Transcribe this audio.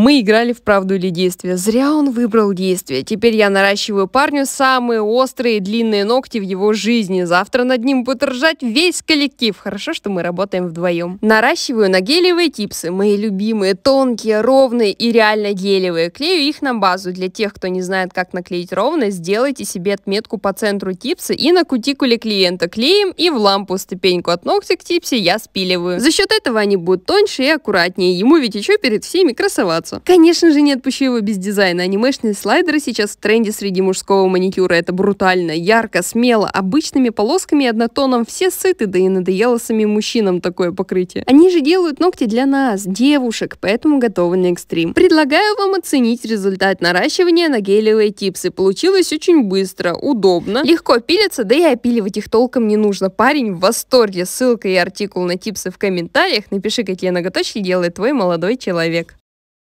Мы играли в правду или действие. Зря он выбрал действие. Теперь я наращиваю парню самые острые и длинные ногти в его жизни. Завтра над ним будет ржать весь коллектив. Хорошо, что мы работаем вдвоем. Наращиваю на гелевые типсы. Мои любимые, тонкие, ровные и реально гелевые. Клею их на базу. Для тех, кто не знает, как наклеить ровно, сделайте себе отметку по центру типса и на кутикуле клиента. клеим и в лампу ступеньку от ногтя к типсе я спиливаю. За счет этого они будут тоньше и аккуратнее. Ему ведь еще перед всеми красоваться красавицу. Конечно же, не отпущу его без дизайна. Анимешные слайдеры сейчас в тренде среди мужского маникюра. Это брутально, ярко, смело, обычными полосками и однотоном. Все сыты, да и надоело самим мужчинам такое покрытие. Они же делают ногти для нас, девушек, поэтому готовы на экстрим. Предлагаю вам оценить результат наращивания на гелевые типсы. Получилось очень быстро, удобно, легко пилится, да и опиливать их толком не нужно. Парень в восторге. Ссылка и артикул на типсы в комментариях. Напиши, какие ноготочки делает твой молодой человек.